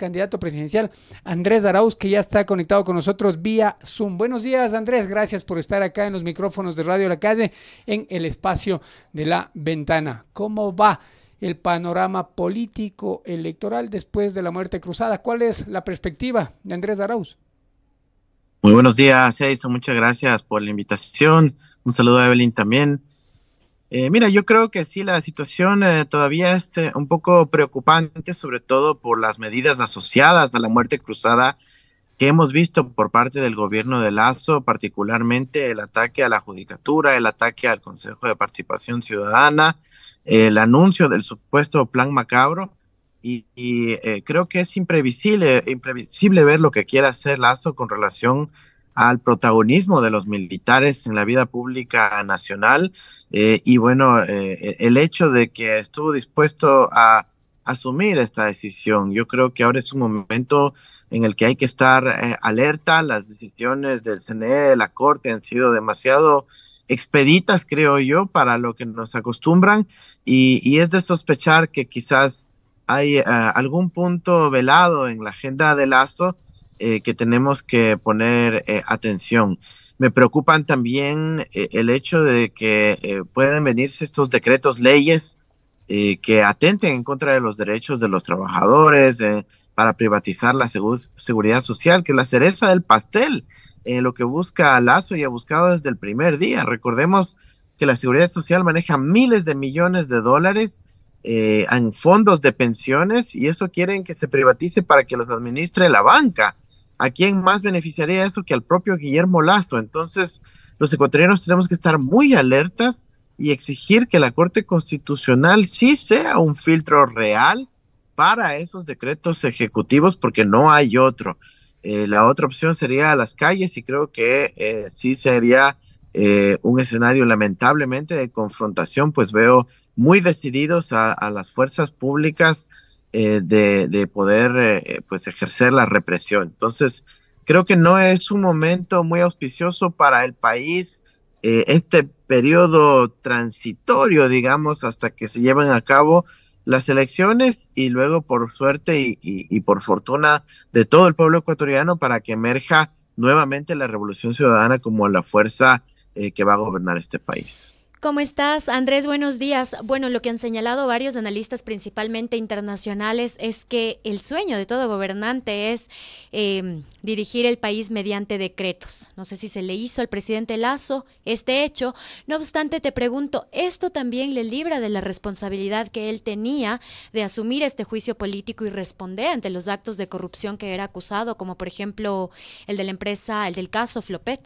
candidato presidencial Andrés Arauz, que ya está conectado con nosotros vía Zoom. Buenos días, Andrés. Gracias por estar acá en los micrófonos de Radio La Calle, en el espacio de la ventana. ¿Cómo va el panorama político electoral después de la muerte cruzada? ¿Cuál es la perspectiva de Andrés Arauz? Muy buenos días, Edison. Muchas gracias por la invitación. Un saludo a Evelyn también. Eh, mira, yo creo que sí, la situación eh, todavía es eh, un poco preocupante, sobre todo por las medidas asociadas a la muerte cruzada que hemos visto por parte del gobierno de Lazo, particularmente el ataque a la judicatura, el ataque al Consejo de Participación Ciudadana, el anuncio del supuesto plan macabro. Y, creo que es imprevisible, imprevisible ver lo que quiera hacer Lazo con relación al protagonismo de los militares en la vida pública nacional eh, y bueno, eh, el hecho de que estuvo dispuesto a asumir esta decisión. Yo creo que ahora es un momento en el que hay que estar eh, alerta. Las decisiones del CNE, de la Corte, han sido demasiado expeditas, creo yo, para lo que nos acostumbran y, es de sospechar que quizás hay algún punto velado en la agenda de Lazo eh, que tenemos que poner eh, atención. Me preocupan también eh, el hecho de que pueden venirse estos decretos, leyes que atenten en contra de los derechos de los trabajadores para privatizar la seguridad social, que es la cereza del pastel, lo que busca Lazo y ha buscado desde el primer día. Recordemos que la seguridad social maneja miles de millones de dólares en fondos de pensiones y eso quieren que se privatice para que los administre la banca. ¿a quién más beneficiaría esto que al propio Guillermo Lazo? Entonces, los ecuatorianos tenemos que estar muy alertas y exigir que la Corte Constitucional sí sea un filtro real para esos decretos ejecutivos, porque no hay otro. Eh, la otra opción sería a las calles y creo que eh, sí sería eh, un escenario lamentablemente de confrontación, pues veo muy decididos a las fuerzas públicas eh, de, poder eh, pues ejercer la represión. Entonces, creo que no es un momento muy auspicioso para el país eh, este periodo transitorio, digamos, hasta que se lleven a cabo las elecciones y luego, por suerte y por fortuna de todo el pueblo ecuatoriano, para que emerja nuevamente la revolución ciudadana como la fuerza que va a gobernar este país. ¿Cómo estás, Andrés? Buenos días. Bueno, lo que han señalado varios analistas, principalmente internacionales, es que el sueño de todo gobernante es em, dirigir el país mediante decretos. No sé si se le hizo al presidente Lazo este hecho. No obstante, te pregunto, ¿esto también le libra de la responsabilidad que él tenía de asumir este juicio político y responder ante los actos de corrupción que era acusado, como por ejemplo el de la empresa, el del caso Flopet?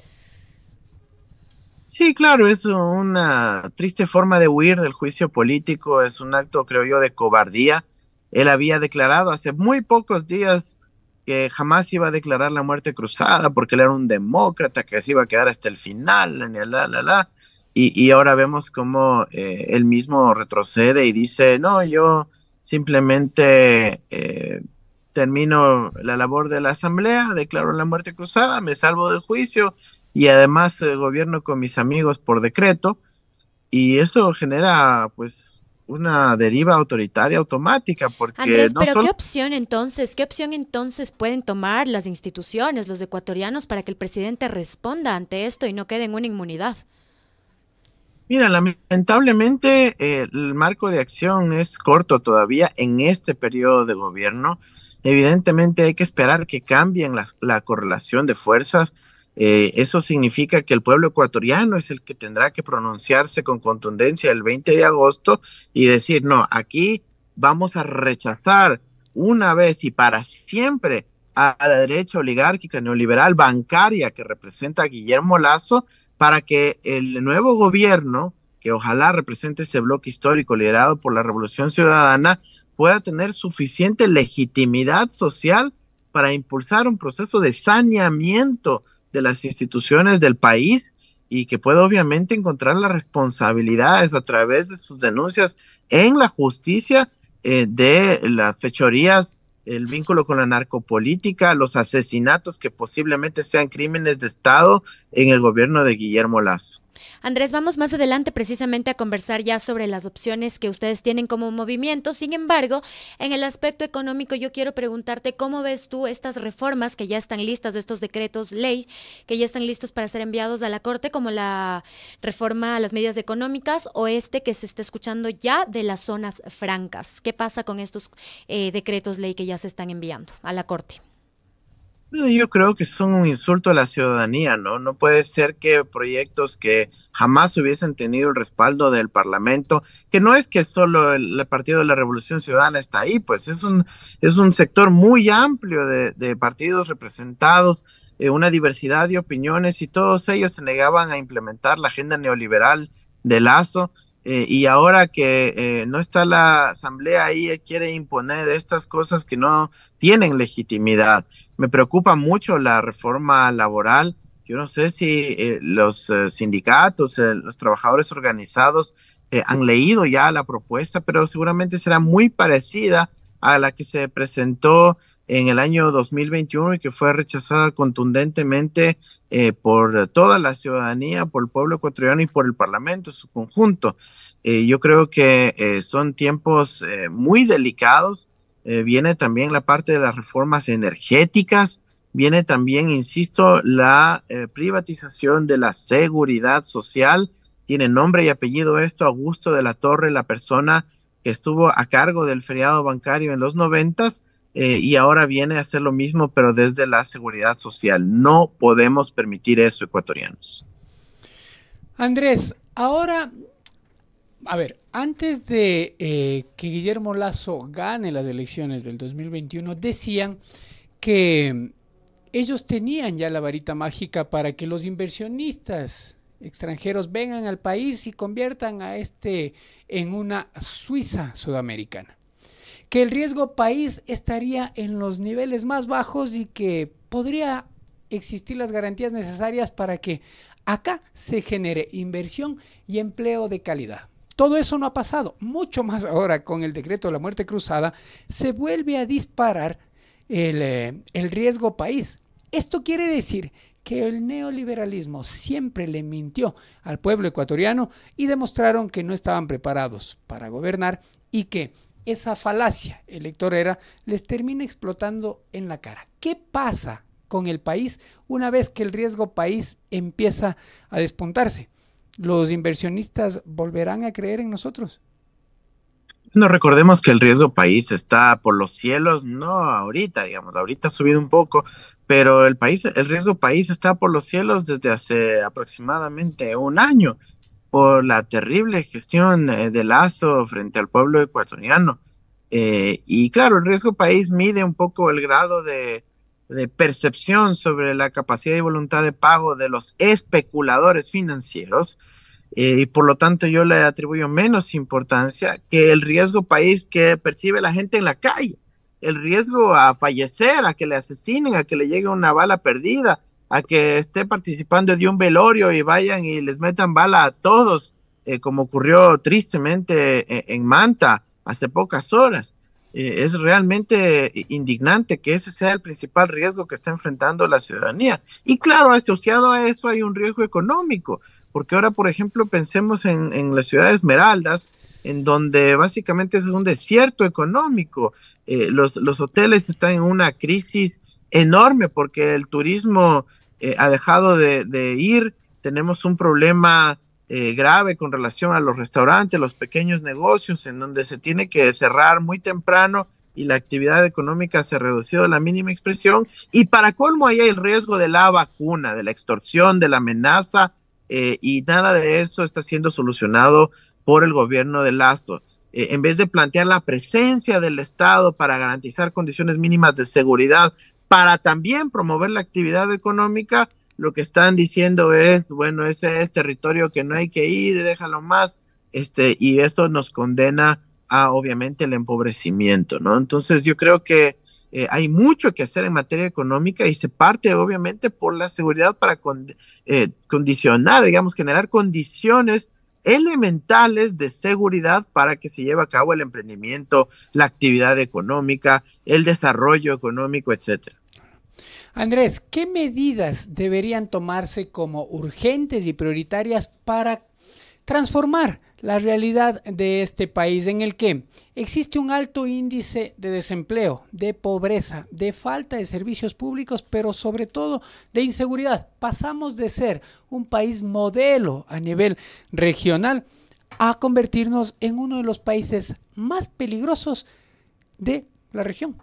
Sí, claro, es una triste forma de huir del juicio político, es un acto, creo yo, de cobardía. Él había declarado hace muy pocos días que jamás iba a declarar la muerte cruzada porque él era un demócrata que se iba a quedar hasta el final, la, la, la, la. Y, y ahora vemos cómo eh, él mismo retrocede y dice, no, yo simplemente eh, termino la labor de la asamblea, declaro la muerte cruzada, me salvo del juicio y además el eh, gobierno con mis amigos por decreto y eso genera pues una deriva autoritaria automática porque pero qué opción entonces, qué opción entonces pueden tomar las instituciones, los ecuatorianos para que el presidente responda ante esto y no quede en una inmunidad. Mira, lamentablemente eh, el marco de acción es corto todavía en este periodo de gobierno. Evidentemente hay que esperar que cambien la correlación de fuerzas eh, eso significa que el pueblo ecuatoriano es el que tendrá que pronunciarse con contundencia el 20 de agosto y decir, no, aquí vamos a rechazar una vez y para siempre a la derecha oligárquica, neoliberal, bancaria que representa a Guillermo Lazo para que el nuevo gobierno, que ojalá represente ese bloque histórico liderado por la Revolución Ciudadana, pueda tener suficiente legitimidad social para impulsar un proceso de saneamiento de las instituciones del país y que puede obviamente encontrar las responsabilidades a través de sus denuncias en la justicia eh, de las fechorías, el vínculo con la narcopolítica, los asesinatos que posiblemente sean crímenes de Estado en el gobierno de Guillermo Lazo. Andrés, vamos más adelante precisamente a conversar ya sobre las opciones que ustedes tienen como movimiento. Sin embargo, en el aspecto económico, yo quiero preguntarte cómo ves tú estas reformas que ya están listas, estos decretos ley, que ya están listos para ser enviados a la Corte, como la reforma a las medidas económicas o este que se está escuchando ya de las zonas francas. ¿Qué pasa con estos eh, decretos ley que ya se están enviando a la Corte? Yo creo que es un insulto a la ciudadanía, ¿no? No puede ser que proyectos que jamás hubiesen tenido el respaldo del Parlamento, que no es que solo el, Partido de la Revolución Ciudadana está ahí, pues es un, sector muy amplio de, partidos representados, eh, una diversidad de opiniones y todos ellos se negaban a implementar la agenda neoliberal de Lazo eh, y ahora que eh, no está la asamblea ahí, quiere imponer estas cosas que no tienen legitimidad. Me preocupa mucho la reforma laboral. Yo no sé si eh, los sindicatos, los trabajadores organizados han leído ya la propuesta, pero seguramente será muy parecida a la que se presentó en el año 2021 y que fue rechazada contundentemente eh, por toda la ciudadanía, por el pueblo ecuatoriano y por el Parlamento en su conjunto. Eh, yo creo que eh, son tiempos muy delicados. viene también la parte de las reformas energéticas, viene también, insisto, la privatización de la seguridad social. Tiene nombre y apellido esto, Augusto de la Torre, la persona que estuvo a cargo del feriado bancario en los noventas eh, y ahora viene a hacer lo mismo, pero desde la seguridad social. No podemos permitir eso, ecuatorianos. Andrés, ahora, a ver, antes de eh, que Guillermo Lazo gane las elecciones del 2021, decían que ellos tenían ya la varita mágica para que los inversionistas extranjeros vengan al país y conviertan a este en una Suiza sudamericana que el riesgo país estaría en los niveles más bajos y que podría existir las garantías necesarias para que acá se genere inversión y empleo de calidad. Todo eso no ha pasado, mucho más ahora con el decreto de la muerte cruzada, se vuelve a disparar el, eh, el riesgo país. Esto quiere decir que el neoliberalismo siempre le mintió al pueblo ecuatoriano y demostraron que no estaban preparados para gobernar y que esa falacia electorera les termina explotando en la cara. ¿Qué pasa con el país una vez que el riesgo país empieza a despuntarse? ¿Los inversionistas volverán a creer en nosotros? No, recordemos que el riesgo país está por los cielos, no ahorita, digamos, ahorita ha subido un poco, pero el país, el riesgo país está por los cielos desde hace aproximadamente un año por la terrible gestión eh, de Lazo frente al pueblo ecuatoriano. Eh, y claro, el riesgo país mide un poco el grado de, percepción sobre la capacidad y voluntad de pago de los especuladores financieros. Eh, y por lo tanto yo le atribuyo menos importancia que el riesgo país que percibe la gente en la calle, el riesgo a fallecer, a que le asesinen, a que le llegue una bala perdida, a que esté participando de un velorio y vayan y les metan bala a todos, eh, como ocurrió tristemente eh, en, Manta hace pocas horas. Eh, es realmente indignante que ese sea el principal riesgo que está enfrentando la ciudadanía. Y claro, asociado a eso hay un riesgo económico, porque ahora, por ejemplo, pensemos en, en la ciudad de Esmeraldas, en donde básicamente es un desierto económico. los, los hoteles están en una crisis enorme porque el turismo eh, ha dejado de, ir. Tenemos un problema eh, grave con relación a los restaurantes, los pequeños negocios, en donde se tiene que cerrar muy temprano y la actividad económica se ha reducido a la mínima expresión. Y para colmo, ahí hay el riesgo de la vacuna, de la extorsión, de la amenaza, eh, y nada de eso está siendo solucionado por el gobierno de Lazo. en vez de plantear la presencia del Estado para garantizar condiciones mínimas de seguridad, para también promover la actividad económica, lo que están diciendo es, bueno, ese es territorio que no hay que ir, déjalo más, este, y eso nos condena a obviamente el empobrecimiento, ¿no? Entonces yo creo que eh, hay mucho que hacer en materia económica y se parte obviamente por la seguridad para eh, condicionar, digamos, generar condiciones elementales de seguridad para que se lleve a cabo el emprendimiento, la actividad económica, el desarrollo económico, etcétera. Andrés, ¿qué medidas deberían tomarse como urgentes y prioritarias para transformar la realidad de este país en el que existe un alto índice de desempleo, de pobreza, de falta de servicios públicos, pero sobre todo de inseguridad. Pasamos de ser un país modelo a nivel regional a convertirnos en uno de los países más peligrosos de la región.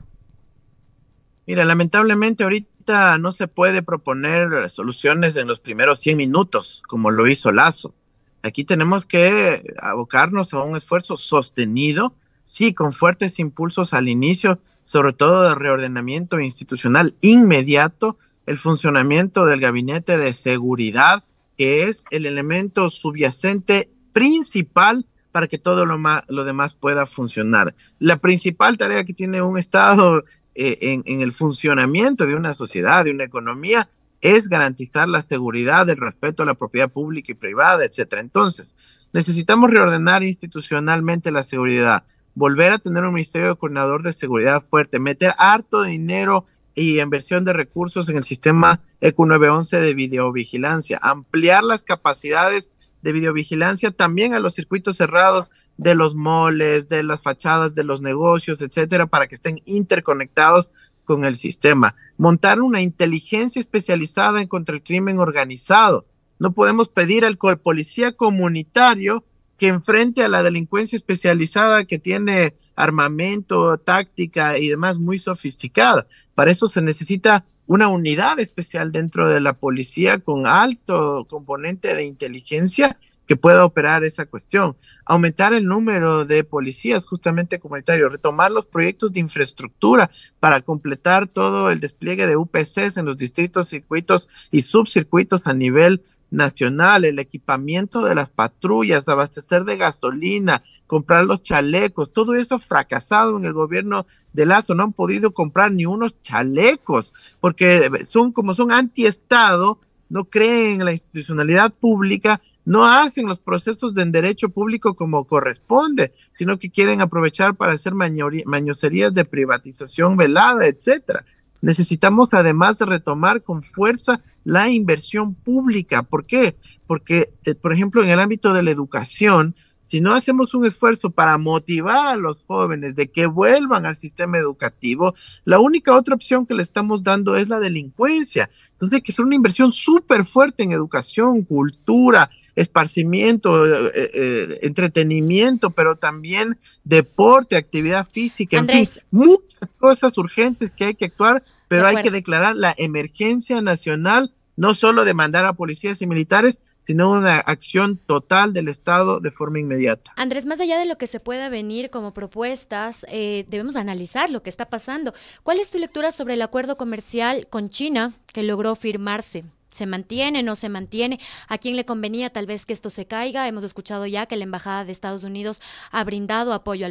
Mira, lamentablemente ahorita no se puede proponer soluciones en los primeros 100 minutos, como lo hizo Lazo Aquí tenemos que abocarnos a un esfuerzo sostenido, sí, con fuertes impulsos al inicio, sobre todo de reordenamiento institucional inmediato, el funcionamiento del gabinete de seguridad, que es el elemento subyacente principal para que todo lo, lo demás pueda funcionar. La principal tarea que tiene un Estado eh, en, en el funcionamiento de una sociedad, de una economía, es garantizar la seguridad, el respeto a la propiedad pública y privada, etcétera. Entonces, necesitamos reordenar institucionalmente la seguridad, volver a tener un Ministerio de Coordinador de Seguridad fuerte, meter harto dinero y inversión de recursos en el sistema eq 911 de videovigilancia, ampliar las capacidades de videovigilancia también a los circuitos cerrados de los moles, de las fachadas de los negocios, etcétera, para que estén interconectados con el sistema, montar una inteligencia especializada en contra el crimen organizado. No podemos pedir al policía comunitario que enfrente a la delincuencia especializada que tiene armamento, táctica y demás muy sofisticada. Para eso se necesita una unidad especial dentro de la policía con alto componente de inteligencia que pueda operar esa cuestión. Aumentar el número de policías justamente comunitarios, retomar los proyectos de infraestructura para completar todo el despliegue de UPCs en los distritos, circuitos y subcircuitos a nivel nacional, el equipamiento de las patrullas, abastecer de gasolina, comprar los chalecos, todo eso fracasado en el gobierno de Lazo, no han podido comprar ni unos chalecos, porque son como son anti-estado... no creen en la institucionalidad pública no hacen los procesos de derecho público como corresponde, sino que quieren aprovechar para hacer mañoserías de privatización velada, etcétera. Necesitamos además retomar con fuerza la inversión pública. ¿Por qué? Porque, eh, por ejemplo, en el ámbito de la educación, si no hacemos un esfuerzo para motivar a los jóvenes de que vuelvan al sistema educativo, la única otra opción que le estamos dando es la delincuencia. Entonces hay que hacer una inversión súper fuerte en educación, cultura, esparcimiento, eh, eh, eh, entretenimiento, pero también deporte, actividad física, muchas cosas urgentes que hay que actuar, pero hay que declarar la emergencia nacional, no solo de mandar a policías y militares, sino una acción total del Estado de forma inmediata. Andrés, más allá de lo que se pueda venir como propuestas, eh, debemos analizar lo que está pasando. ¿Cuál es tu lectura sobre el acuerdo comercial con China que logró firmarse? se mantiene, no se mantiene, a quién le convenía tal vez que esto se caiga. Hemos escuchado ya que la Embajada de Estados Unidos ha brindado apoyo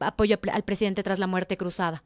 apoyo al presidente tras la muerte cruzada.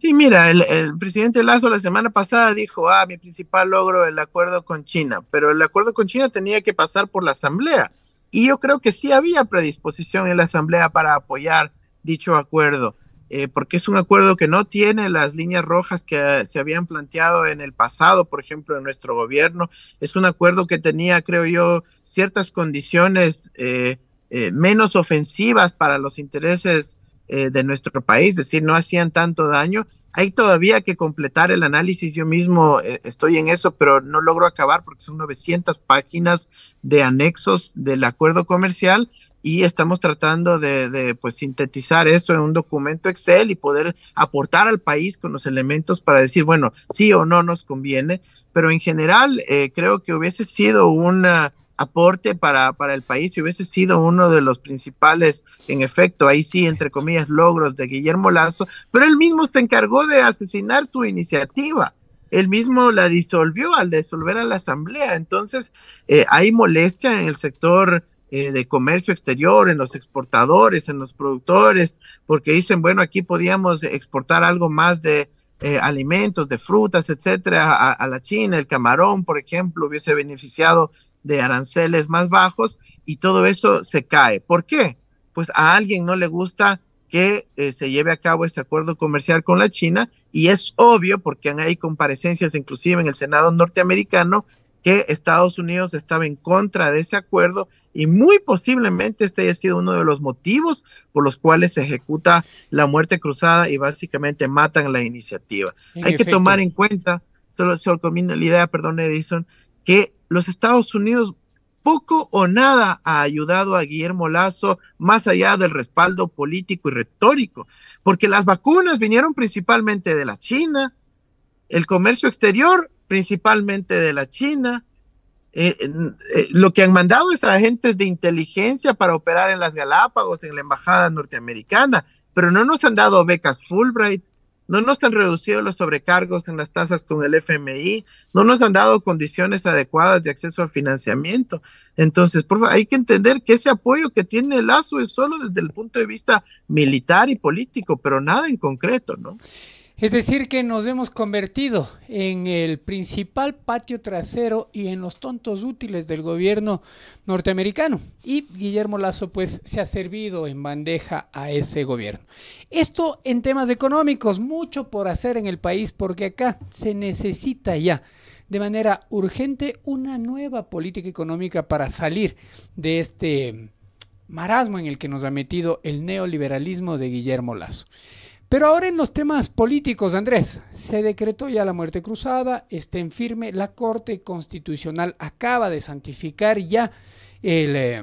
Sí, mira, el, presidente Lazo la semana pasada dijo, ah, mi principal logro el acuerdo con China, pero el acuerdo con China tenía que pasar por la Asamblea. Y yo creo que sí había predisposición en la Asamblea para apoyar dicho acuerdo, eh, porque es un acuerdo que no tiene las líneas rojas que se habían planteado en el pasado, por ejemplo, en nuestro gobierno. Es un acuerdo que tenía, creo yo, ciertas condiciones eh, eh, menos ofensivas para los intereses eh, de nuestro país, es decir, no hacían tanto daño. Hay todavía que completar el análisis, yo mismo eh, estoy en eso, pero no logro acabar porque son 900 páginas de anexos del acuerdo comercial y estamos tratando de, pues, sintetizar eso en un documento Excel y poder aportar al país con los elementos para decir, bueno, sí o no nos conviene, pero en general eh, creo que hubiese sido una aporte para, para el país y hubiese sido uno de los principales, en efecto, ahí sí, entre comillas, logros de Guillermo Lazo, pero él mismo se encargó de asesinar su iniciativa él mismo la disolvió al disolver a la asamblea. Entonces, eh, hay molestia en el sector eh, de comercio exterior, en los exportadores, en los productores, porque dicen, bueno, aquí podíamos exportar algo más de eh, alimentos, de frutas, etcétera, a, a, la China, el camarón, por ejemplo, hubiese beneficiado de aranceles más bajos y todo eso se cae. ¿Por qué? Pues a alguien no le gusta que eh, se lleve a cabo este acuerdo comercial con la China y es obvio porque hay comparecencias inclusive en el Senado norteamericano que Estados Unidos estaba en contra de ese acuerdo y muy posiblemente este haya sido uno de los motivos por los cuales se ejecuta la muerte cruzada y básicamente matan la iniciativa. hay que tomar en cuenta, solo se la idea, perdón Edison, que los Estados Unidos poco o nada ha ayudado a Guillermo Lazo más allá del respaldo político y retórico, porque las vacunas vinieron principalmente de la China, el comercio exterior principalmente de la China. Eh, eh, eh, lo que han mandado es agentes de inteligencia para operar en las Galápagos, en la embajada norteamericana, pero no nos han dado becas Fulbright, no nos han reducido los sobrecargos en las tasas con el FMI, no nos han dado condiciones adecuadas de acceso al financiamiento. Entonces, por favor, hay que entender que ese apoyo que tiene el ASU es solo desde el punto de vista militar y político, pero nada en concreto, ¿no? Es decir, que nos hemos convertido en el principal patio trasero y en los tontos útiles del gobierno norteamericano. Y Guillermo Lazo, pues, se ha servido en bandeja a ese gobierno. Esto en temas económicos, mucho por hacer en el país, porque acá se necesita ya de manera urgente una nueva política económica para salir de este marasmo en el que nos ha metido el neoliberalismo de Guillermo Lazo. Pero ahora en los temas políticos, Andrés, se decretó ya la muerte cruzada, está en firme, la Corte Constitucional acaba de santificar ya el eh,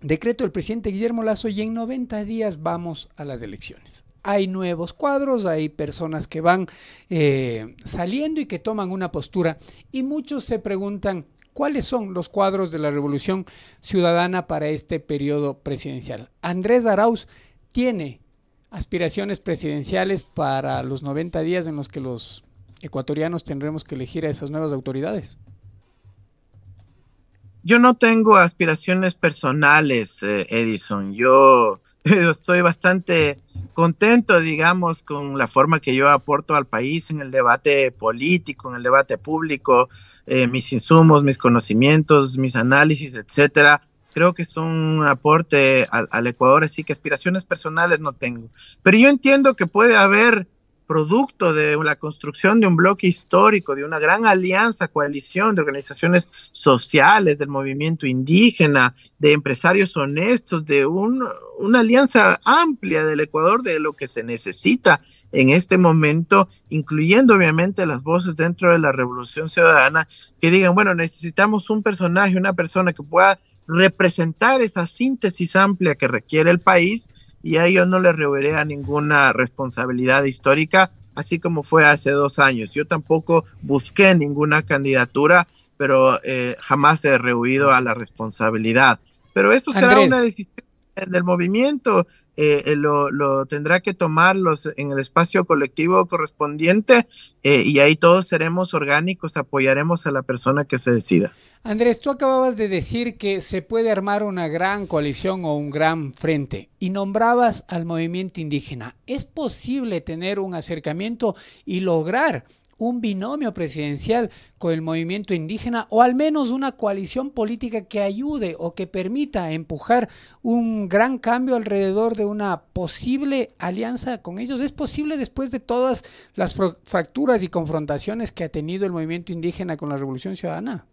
decreto del presidente Guillermo Lazo y en 90 días vamos a las elecciones. Hay nuevos cuadros, hay personas que van eh, saliendo y que toman una postura y muchos se preguntan cuáles son los cuadros de la Revolución Ciudadana para este periodo presidencial. Andrés Arauz tiene aspiraciones presidenciales para los 90 días en los que los ecuatorianos tendremos que elegir a esas nuevas autoridades? Yo no tengo aspiraciones personales, eh, Edison. Yo estoy bastante contento, digamos, con la forma que yo aporto al país en el debate político, en el debate público, eh, mis insumos, mis conocimientos, mis análisis, etcétera creo que es un aporte al, Ecuador, así que aspiraciones personales no tengo. Pero yo entiendo que puede haber producto de la construcción de un bloque histórico, de una gran alianza, coalición de organizaciones sociales, del movimiento indígena, de empresarios honestos, de una alianza amplia del Ecuador de lo que se necesita en este momento, incluyendo obviamente las voces dentro de la Revolución Ciudadana, que digan, bueno, necesitamos un personaje, una persona que pueda representar esa síntesis amplia que requiere el país, y a ellos no les reveré a ninguna responsabilidad histórica, así como fue hace dos años. Yo tampoco busqué ninguna candidatura, pero eh, jamás he rehuido a la responsabilidad. Pero eso será una decisión del movimiento eh, eh, lo, tendrá que tomar en el espacio colectivo correspondiente eh, y ahí todos seremos orgánicos, apoyaremos a la persona que se decida. Andrés, tú acababas de decir que se puede armar una gran coalición o un gran frente y nombrabas al movimiento indígena. ¿Es posible tener un acercamiento y lograr un binomio presidencial con el movimiento indígena o al menos una coalición política que ayude o que permita empujar un gran cambio alrededor de una posible alianza con ellos. Es posible después de todas las fracturas y confrontaciones que ha tenido el movimiento indígena con la Revolución Ciudadana.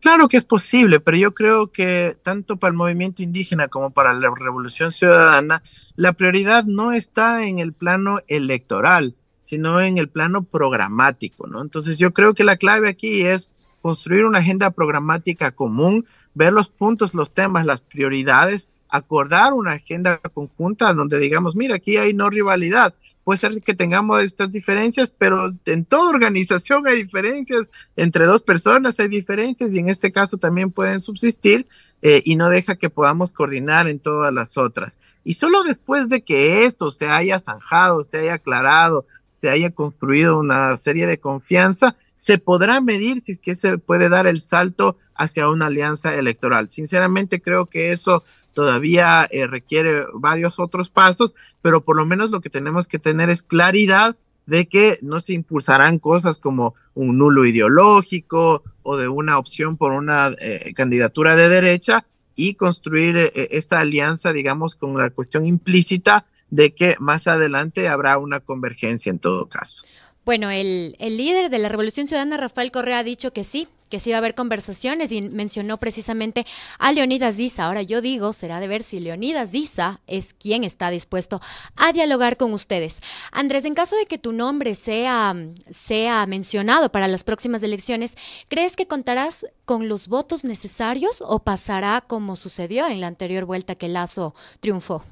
Claro que es posible, pero yo creo que tanto para el movimiento indígena como para la revolución ciudadana, la prioridad no está en el plano electoral, sino en el plano programático, ¿no? Entonces yo creo que la clave aquí es construir una agenda programática común, ver los puntos, los temas, las prioridades, acordar una agenda conjunta donde digamos, mira, aquí hay no rivalidad, puede ser que tengamos estas diferencias, pero en toda organización hay diferencias, entre dos personas hay diferencias y en este caso también pueden subsistir eh, y no deja que podamos coordinar en todas las otras. Y solo después de que esto se haya zanjado, se haya aclarado, se haya construido una serie de confianza, se podrá medir si es que se puede dar el salto hacia una alianza electoral. Sinceramente creo que eso todavía eh, requiere varios otros pasos, pero por lo menos lo que tenemos que tener es claridad de que no se impulsarán cosas como un nulo ideológico o de una opción por una eh, candidatura de derecha y construir eh, esta alianza, digamos, con la cuestión implícita de que más adelante habrá una convergencia en todo caso. Bueno, el, líder de la Revolución Ciudadana, Rafael Correa, ha dicho que sí, que sí va a haber conversaciones y mencionó precisamente a Leonidas Diza. Ahora yo digo, será de ver si Leonidas Diza es quien está dispuesto a dialogar con ustedes. Andrés, en caso de que tu nombre sea, sea mencionado para las próximas elecciones, ¿crees que contarás con los votos necesarios o pasará como sucedió en la anterior vuelta que Lazo triunfó?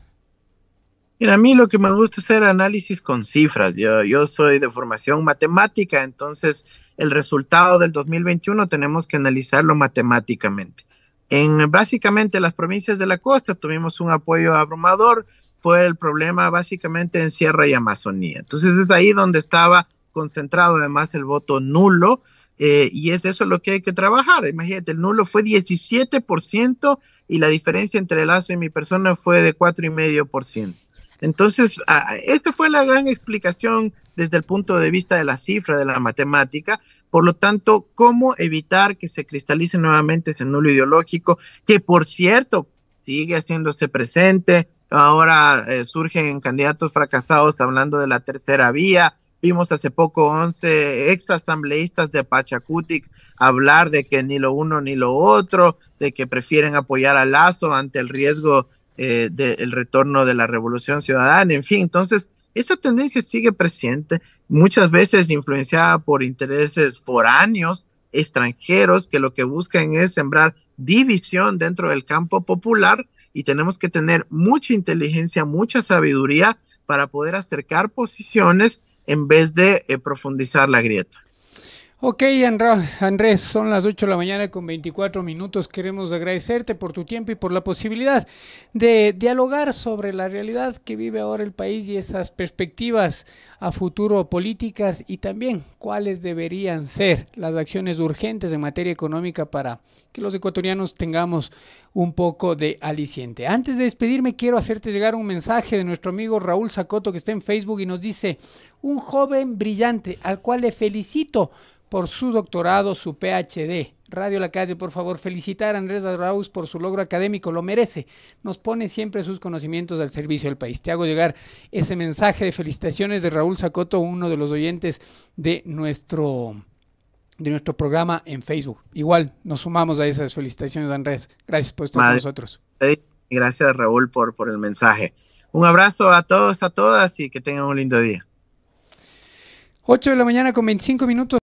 Mira, a mí lo que me gusta es hacer análisis con cifras. Yo, yo soy de formación matemática, entonces el resultado del 2021 tenemos que analizarlo matemáticamente. En básicamente las provincias de la costa tuvimos un apoyo abrumador, fue el problema básicamente en Sierra y Amazonía. Entonces es ahí donde estaba concentrado además el voto nulo eh, y es eso lo que hay que trabajar. Imagínate, el nulo fue 17% y la diferencia entre el ASO y mi persona fue de 4,5%. Entonces, esta fue la gran explicación desde el punto de vista de la cifra, de la matemática. Por lo tanto, ¿cómo evitar que se cristalice nuevamente ese nulo ideológico que, por cierto, sigue haciéndose presente? Ahora eh, surgen candidatos fracasados hablando de la tercera vía. Vimos hace poco 11 ex asambleístas de Pachacútic hablar de que ni lo uno ni lo otro, de que prefieren apoyar a Lazo ante el riesgo eh, del retorno de la revolución ciudadana, en fin, entonces esa tendencia sigue presente, muchas veces influenciada por intereses foráneos, extranjeros, que lo que buscan es sembrar división dentro del campo popular y tenemos que tener mucha inteligencia, mucha sabiduría para poder acercar posiciones en vez de eh, profundizar la grieta. Ok, Andrés, son las 8 de la mañana con 24 minutos. Queremos agradecerte por tu tiempo y por la posibilidad de dialogar sobre la realidad que vive ahora el país y esas perspectivas a futuro políticas y también cuáles deberían ser las acciones urgentes en materia económica para que los ecuatorianos tengamos un poco de aliciente. Antes de despedirme, quiero hacerte llegar un mensaje de nuestro amigo Raúl Sacoto que está en Facebook y nos dice, un joven brillante al cual le felicito por su doctorado, su PhD. Radio La Calle, por favor, felicitar a Andrés Arauz por su logro académico, lo merece. Nos pone siempre sus conocimientos al servicio del país. Te hago llegar ese mensaje de felicitaciones de Raúl Sacoto, uno de los oyentes de nuestro de nuestro programa en Facebook. Igual nos sumamos a esas felicitaciones, Andrés. Gracias por estar con nosotros. Gracias, Raúl, por, por el mensaje. Un abrazo a todos, a todas y que tengan un lindo día. 8 de la mañana con 25 minutos.